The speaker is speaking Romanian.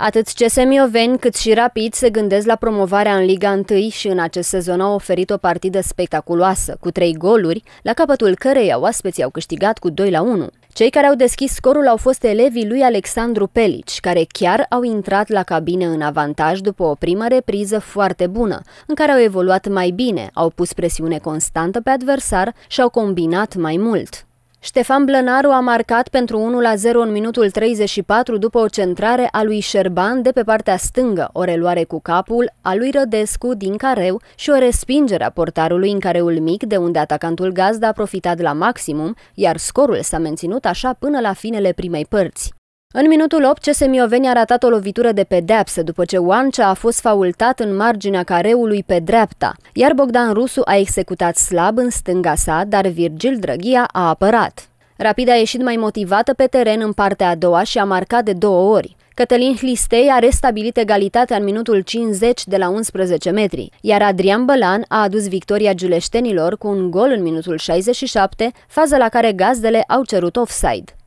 Atât ce Mioveni cât și Rapid se gândesc la promovarea în Liga 1 și în acest sezon au oferit o partidă spectaculoasă, cu trei goluri, la capătul căreia oaspeții au câștigat cu 2 la 1. Cei care au deschis scorul au fost elevii lui Alexandru Pelici, care chiar au intrat la cabine în avantaj după o primă repriză foarte bună, în care au evoluat mai bine, au pus presiune constantă pe adversar și au combinat mai mult. Ștefan Blănaru a marcat pentru 1-0 în minutul 34 după o centrare a lui Șerban de pe partea stângă, o reluare cu capul a lui Rădescu din careu și o respingere a portarului în careul mic de unde atacantul gazda a profitat la maximum, iar scorul s-a menținut așa până la finele primei părți. În minutul 8, CS Mioveni a ratat o lovitură de pedeapsă după ce Oancea a fost faultat în marginea careului pe dreapta, iar Bogdan Rusu a executat slab în stânga sa, dar Virgil Drăghia a apărat. Rapid a ieșit mai motivată pe teren în partea a doua și a marcat de două ori. Cătălin Hlistei a restabilit egalitatea în minutul 50 de la 11 metri, iar Adrian Bălan a adus victoria giuleștenilor cu un gol în minutul 67, fază la care gazdele au cerut offside.